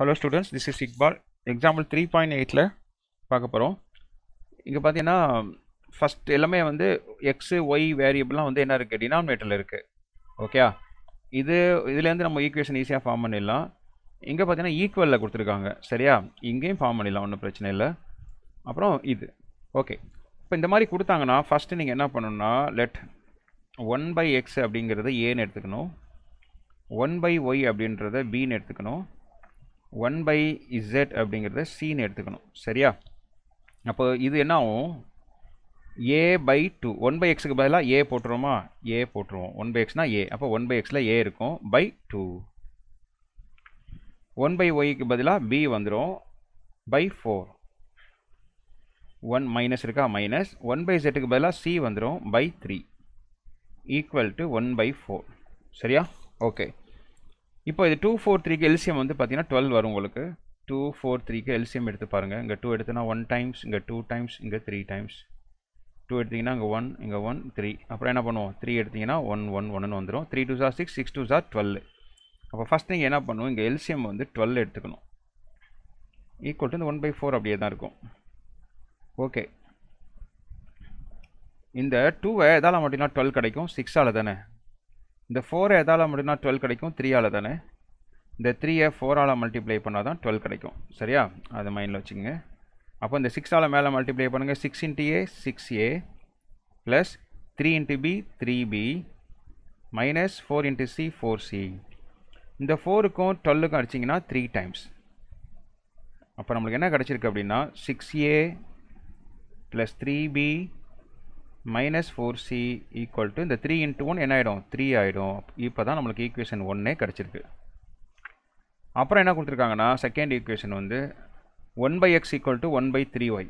Hello students this is Iqbal example three point எயிட்டில் பார்க்க போகிறோம் இங்கே பார்த்தீங்கன்னா ஃபஸ்ட் எல்லாமே வந்து எக்ஸு ஒய் வேரியபிள்லாம் வந்து என்ன இருக்குது டினாமினேட்டரில் இருக்குது ஓகே இது இதுலேருந்து நம்ம ஈக்குவேஷன் ஈஸியாக ஃபார்ம் பண்ணிடலாம் இங்கே பார்த்தீங்கன்னா ஈக்குவலில் கொடுத்துருக்காங்க சரியா இங்கேயும் ஃபார்ம் பண்ணிடலாம் ஒன்றும் பிரச்சனை இல்லை அப்புறம் இது ஓகே இப்போ இந்த மாதிரி கொடுத்தாங்கன்னா ஃபஸ்ட்டு நீங்கள் என்ன பண்ணணும்னா லெட் ஒன் பை எக்ஸ் அப்படிங்கிறத ஏன்னு எடுத்துக்கணும் ஒன் பை ஒய் அப்படின்றத பின்னு எடுத்துக்கணும் ஒன் பை இசட் அப்படிங்கிறத சீன் எடுத்துக்கணும் சரியா அப்போ இது என்ன ஆகும் A by two one by எக்ஸுக்கு பதிலாக ஏ போட்டுருவோமா ஏ போட்டுருவோம் ஒன் பை எக்ஸ்னால் ஏ அப்போ ஒன் பை எக்ஸில் ஏ இருக்கும் பை டூ ஒன் பை ஒய்க்கு பதிலாக பி வந்துடும் பை ஃபோர் ஒன் மைனஸ் இருக்கா மைனஸ் ஒன் பை செட்டுக்கு பதிலாக சி வந்துடும் by three equal to one by four சரியா ஓகே இப்போ இது டூ ஃபோர் த்ரீக்கு எல்சியம் வந்து பார்த்தீங்கன்னா டுவெல் வரும் உங்களுக்கு டூ ஃபோர் த்ரீக்கு எல்சிஎம் எடுத்து பாருங்கள் இங்கே டூ எடுத்தோன்னா ஒன் டைம்ஸ் இங்கே டூ டைம்ஸ் இங்கே த்ரீ டைம்ஸ் டூ எடுத்திங்கன்னா இங்கே ஒன் இங்கே ஒன் த்ரீ அப்புறம் என்ன பண்ணுவோம் த்ரீ எடுத்திங்கன்னா ஒன் ஒன் ஒன்னு வந்துடும் three twos are six six twos are twelve அப்போ ஃபஸ்ட் நீங்கள் என்ன பண்ணுவோம் இங்கே எல்சிஎம் வந்து டுவெல் எடுத்துக்கணும் ஈக்குவல் டு இந்த ஒன் பை ஃபோர் அப்படியே தான் இருக்கும் ஓகே இந்த டூவை எதால் மட்டும்னா டுவெல் கிடைக்கும் சிக்ஸால் தானே இந்த ஃபோரை எதால் முடினா டுவெல் கிடைக்கும் த்ரீயால் தானே இந்த த்ரீயை ஃபோரால் மல்டிப்ளை பண்ணால் தான் டுவெல் கிடைக்கும் சரியா அது மைண்டில் வச்சுக்கோங்க அப்போ இந்த சிக்ஸால் மேலே மல்டிப்ளை பண்ணுங்கள் six into A six A plus three into B three B minus four into C four C இந்த ஃபோருக்கும் டுவெல்லுக்கும் அடிச்சிங்கன்னா த்ரீ டைம்ஸ் அப்போ நம்மளுக்கு என்ன கிடச்சிருக்கு அப்படின்னா six A plus three B minus four C equal to இந்த த்ரீ இன்ட்டு ஒன் என்ன ஆகிடும் த்ரீ ஆகிடும் இப்போ தான் நம்மளுக்கு ஈக்குவேஷன் ஒன்னே கிடச்சிருக்கு அப்புறம் என்ன கொடுத்துருக்காங்கன்னா செகண்ட் ஈக்குவேஷன் வந்து one by X equal to one by three Y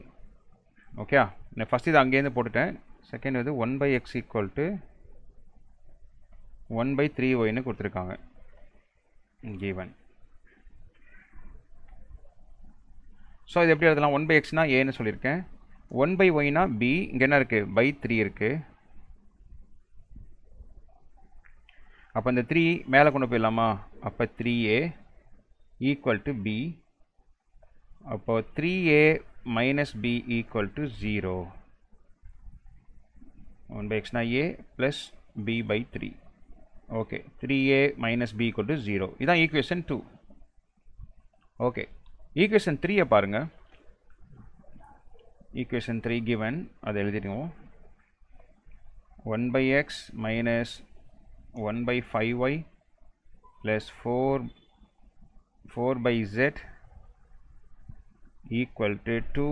okay நான் ஃபஸ்ட்டு இது அங்கேருந்து போட்டுட்டேன் செகண்ட் வந்து one by X equal to one by three ஒய்னு கொடுத்துருக்காங்க கீவன் ஸோ இது எப்படி எழுதலாம் ஒன் பை எக்ஸ்னால் ஏன்னு சொல்லியிருக்கேன் ஒன் பை ஒய்னா பி இங்கே என்ன இருக்குது பை த்ரீ இருக்குது அப்போ இந்த த்ரீ மேலே கொண்டு போயிடலாமா அப்போ three A equal to B அப்போ three A minus B equal to zero one by எக்ஸ்னா A plus B by three okay three A minus B equal to zero இதுதான் ஈக்குவேஷன் டூ ஓகே ஈக்குவேஷன் த்ரீயை பாருங்கள் equation 3 given adhe eludhirukom 1 by x minus 1 by 5y plus 4 4 by z equal to 2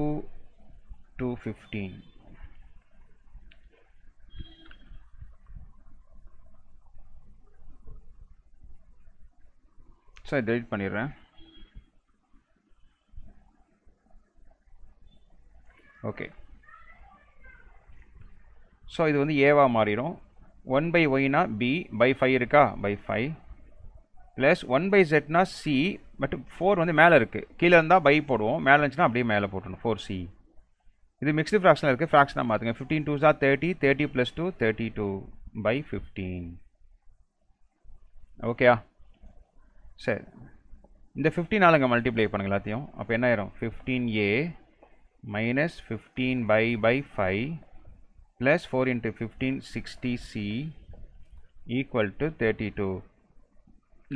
to 15 So, I delete panirra. Okay so இது வந்து ஏவாக மாறிடும் one by ஒய்னா B by five இருக்கா by five plus one by ஜெட்னா C but four வந்து மேலே இருக்குது கீழே இருந்தால் பை போடுவோம் மேலே இருந்துச்சுன்னா அப்படியே மேலே போட்டணும் ஃபோர் சி இது மிக்ஸ்டு ஃப்ராக்ஷனில் இருக்குது ஃப்ராக்ஷனாக மாற்றுங்க fifteen twos are thirty thirty plus two thirty two by fifteen ஓகேயா சரி இந்த ஃபிஃப்டீன் ஆளுங்க மல்டிப்ளை பண்ணுங்க எல்லாத்தையும் அப்போ என்ன ஆயிரும் fifteen A minus 15 by by 5 plus 4 into 15 60 c equal to 32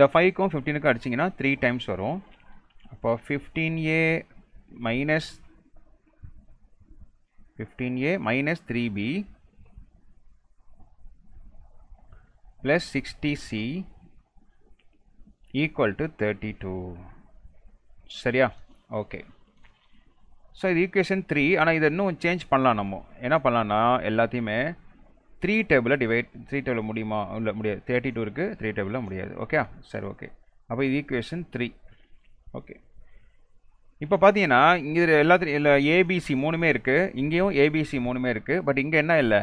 the 5 ko 15 ko adichinga na 3 times varo appo 15a minus 15a minus 3b plus 60c equal to 32 seriya okay so இது equation three ஆனால் இது இன்னும் change பண்ணலாம் நம்ம என்ன பண்ணலான்னா எல்லாத்தையுமே three டேபிளில் டிவைட் த்ரீ டேபிளில் முடியுமா இல்லை முடியாது தேர்ட்டி டூ இருக்குது த்ரீ டேபிளில் முடியாது ஓகே சரி ஓகே அப்போ இது ஈக்குவேஷன் த்ரீ ஓகே இப்போ பார்த்தீங்கன்னா இங்கே எல்லாத்துலையும் இல்லை ஏபிசி மூணுமே இருக்குது இங்கேயும் ஏபிசி மூணுமே இருக்குது பட் இங்கே என்ன இல்லை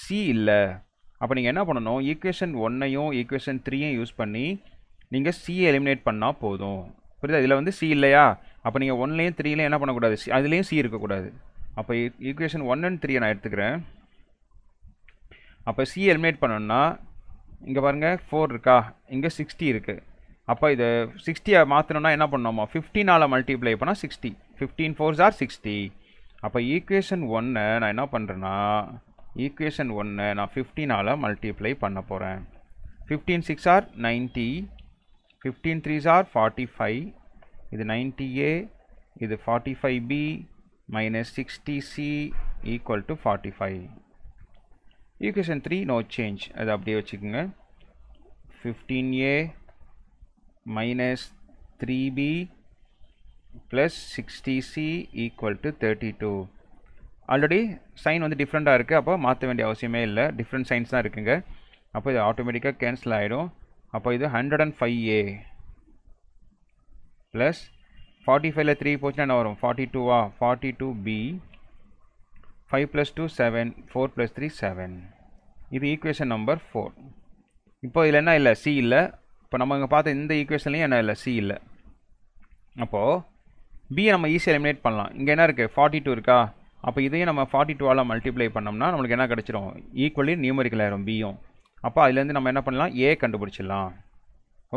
சி இல்லை அப்போ நீங்கள் என்ன பண்ணணும் ஈக்குவேஷன் ஒன்னையும் ஈக்குவேஷன் த்ரீயும் யூஸ் பண்ணி நீங்கள் சி எலிமினேட் பண்ணால் போதும் புரியுதா இதில் வந்து சி இல்லையா அப்போ நீங்கள் ஒன்லேயும் த்ரீலையும் என்ன பண்ணக்கூடாது சி அதுலேயும் சி இருக்கக்கூடாது அப்போ ஈக்குவேஷன் ஒன் அண்ட் த்ரீயை நான் எடுத்துக்கிறேன் அப்போ சி எலிமினேட் பண்ணோன்னா இங்கே பாருங்கள் ஃபோர் இருக்கா இங்கே சிக்ஸ்டி இருக்குது அப்போ இது சிக்ஸ்டியை மாற்றணுன்னா என்ன பண்ணோமா ஃபிஃப்டினால் மல்டிப்ளை பண்ணால் sixty fifteen fours are sixty அப்போ ஈக்குவேஷன் ஒன்று நான் என்ன பண்ணுறேன்னா ஈக்குவேஷன் ஒன்று நான் ஃபிஃப்டினால் மல்டிப்ளை பண்ண போகிறேன் fifteen sixes are ninety fifteen threes are forty five இது நைன்டி ஏ இது forty five B minus sixty C equal to forty five equation three no change அது அப்படியே வச்சுக்கோங்க fifteen A minus three B plus sixty C equal to thirty two already sign வந்து டிஃப்ரெண்ட்டாக இருக்குது அப்போ மாற்ற வேண்டிய அவசியமே இல்லை டிஃப்ரெண்ட் சைன்ஸ் தான் இருக்குங்க அப்போ இது ஆட்டோமேட்டிக்காக கேன்சல் ஆகிடும் அப்போ இது hundred and five A plus forty ஃபைவ்ல த்ரீ போச்சுன்னா என்ன வரும் ஃபார்ட்டி டூவா forty two B five plus two seven four plus three seven இது ஈக்குவேஷன் நம்பர் ஃபோர் இப்போ இதில் என்ன இல்லை சி இல்லை இப்போ நம்ம இங்கே பார்த்த இந்த ஈக்குவேஷன்லையும் என்ன இல்லை சி இல்லை அப்போது பியை நம்ம ஈஸியாக எலிமினேட் பண்ணலாம் இங்கே என்ன இருக்குது ஃபார்ட்டி டூ இருக்கா அப்போ இதையும் நம்ம ஃபார்ட்டி டூவால் மல்டிப்ளை பண்ணோம்னா நம்மளுக்கு என்ன கிடச்சிரும் ஈக்குவலி நியூமரிக்கல் ஆயிரும் பியும் அப்போ அதுலேருந்து நம்ம என்ன பண்ணலாம் ஏ கண்டுபிடிச்சிடலாம்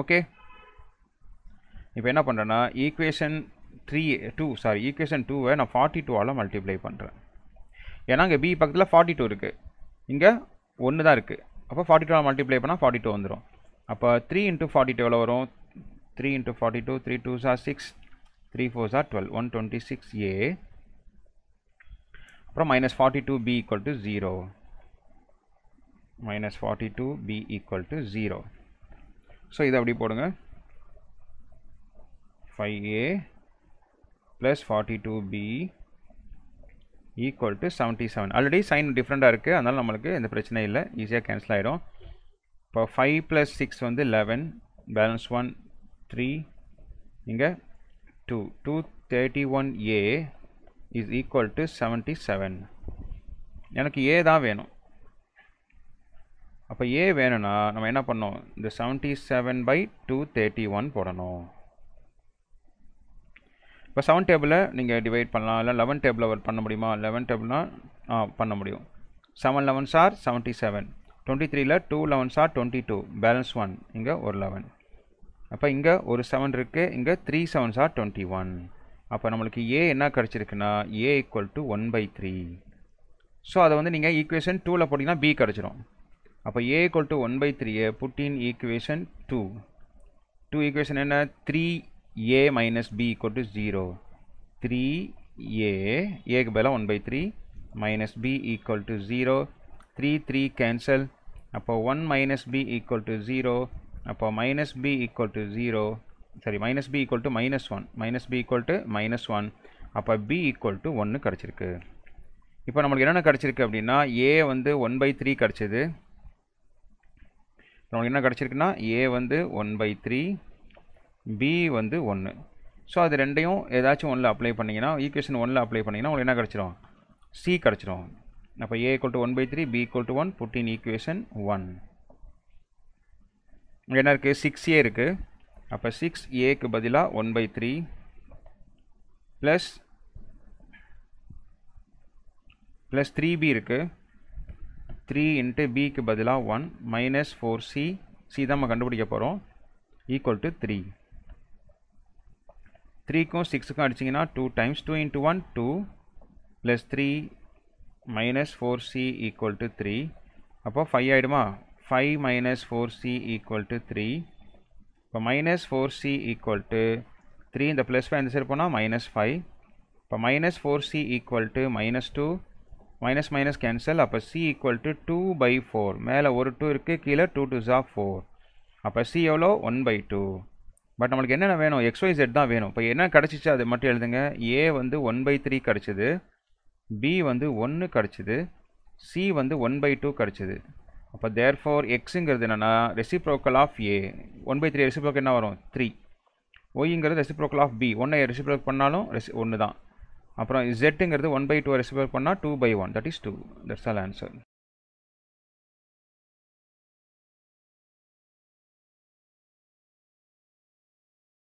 ஓகே இப்போ என்ன பண்ணுறேன்னா equation three two sorry equation டூவை நான் ஃபார்ட்டி டூவால் மல்டிப்ளை பண்ணுறேன் ஏன்னா இங்கே பி பக்கத்தில் ஃபார்ட்டி டூ இருக்குது இங்கே ஒன்று தான் இருக்குது அப்போ ஃபார்ட்டி டூவால் மல்டிப்ளை பண்ணால் ஃபார்ட்டி டூ வந்துடும் அப்போ த்ரீ இன்ட்டு ஃபார்ட்டி டூ எவ்வளோ வரும் three into forty two three twos are six three fours are twelve one twenty six A அப்புறம் minus forty two B equal to zero minus 42 b equal to 0 so இது அப்படி போடுங்க 5a plus 42b equal to 77 already sign டிஃப்ரெண்ட்டாக இருக்குது அதனால் நம்மளுக்கு இந்த பிரச்சினை இல்லை ஈஸியாக கேன்சல் ஆகிடும் இப்போ ஃபைவ் ப்ளஸ் சிக்ஸ் வந்து லெவன் பேலன்ஸ் ஒன் த்ரீ இங்கே two two thirty one A is equal எனக்கு a தான் வேணும் அப்போ ஏ வேணும்னா நம்ம என்ன பண்ணோம் இந்த seventy seven by two thirty one போடணும் இப்போ செவன் டேபிளை நீங்கள் டிவைட் பண்ணலாம் இல்லை லெவன் டேபிளில் பண்ண முடியுமா லெவன் டேபிள்னா ஆ பண்ண முடியும் seven elevens are seventy seven twenty த்ரீயில் two elevens are twenty two balance one இங்கே ஒரு லெவன் அப்போ இங்கே ஒரு செவன் இருக்குது இங்கே three sevens are twenty one அப்போ நம்மளுக்கு ஏ என்ன கிடச்சிருக்குன்னா A equal to one by three so அதை வந்து நீங்கள் ஈக்குவேஷன் டூவில் போட்டிங்கன்னா பி கிடச்சிரும் அப்போ A equal to one by த்ரீயை putting equation two two equation என்ன three A minus B equal to zero three A ஏக்கு பதிலாக one by three minus B equal to zero three three cancel அப்போ one minus B equal to zero அப்போ minus B equal to zero sorry minus B equal to minus one minus B equal to minus one அப்போ B equal to ஒன்று கிடச்சிருக்கு இப்போ நம்மளுக்கு என்னென்ன கிடச்சிருக்கு அப்படின்னா ஏ வந்து ஒன் பை த்ரீ கிடச்சிது நம்மளுக்கு என்ன கிடச்சிருக்குன்னா ஏ வந்து ஒன் பை த்ரீ பி வந்து ஒன்று ஸோ அது ரெண்டையும் ஏதாச்சும் ஒன்றில் அப்ளை பண்ணிங்கன்னா ஈக்குவேஷன் ஒன்றில் அப்ளை பண்ணிங்கன்னா உங்களுக்கு என்ன கிடச்சிரும் சி கிடச்சிரும் அப்போ A equal to one by three B equal to one putting equation one இங்கே என்ன இருக்குது சிக்ஸ் ஏ இருக்குது அப்போ சிக்ஸ் ஏக்கு பதிலாக one by three plus plus three B இருக்குது த்ரீ இன்ட்டு பிக்கு பதிலாக one minus four C C தான் நம்ம கண்டுபிடிக்க போகிறோம் ஈக்குவல் டு த்ரீ த்ரீக்கும் சிக்ஸுக்கும் அடிச்சிங்கன்னா two times two into one two plus three minus four C equal to three அப்போ ஃபைவ் ஆகிடுமா five minus four C equal to three இப்போ minus four C equal to three இந்த plus five இந்த side போனால் minus five இப்போ minus four C equal to minus two minus minus cancel அப்போ C equal to two by four மேலே ஒரு two இருக்குது கீழே டூ டூ ஜா ஃபோர் அப்போ சி எவ்வளோ ஒன் பை டூ பட் நம்மளுக்கு என்னென்ன வேணும் எக்ஸ்ஒய் ஜெட் தான் வேணும் இப்போ என்ன கிடச்சிச்சு அது மட்டும் எழுதுங்க ஏ வந்து ஒன் பை த்ரீ கிடச்சிது பி வந்து ஒன்று கிடச்சிது சி வந்து ஒன் பை டூ கிடச்சிது அப்போ தேர் ஃபோர் எக்ஸுங்கிறது என்னென்னா reciprocal of A one by three reciprocal என்ன வரும் த்ரீ ஒய்ங்கிறது ரெசிப்ரோக்கல் ஆஃப் பி ஒன்றை ரெசிப்ரோக் பண்ணாலும் ரெசி ஒன்று தான் அப்புறம் இசட்டுங்கிறது ஒன் பை டூ ரெசிபர் பண்ணால் two by one that is two that's all answer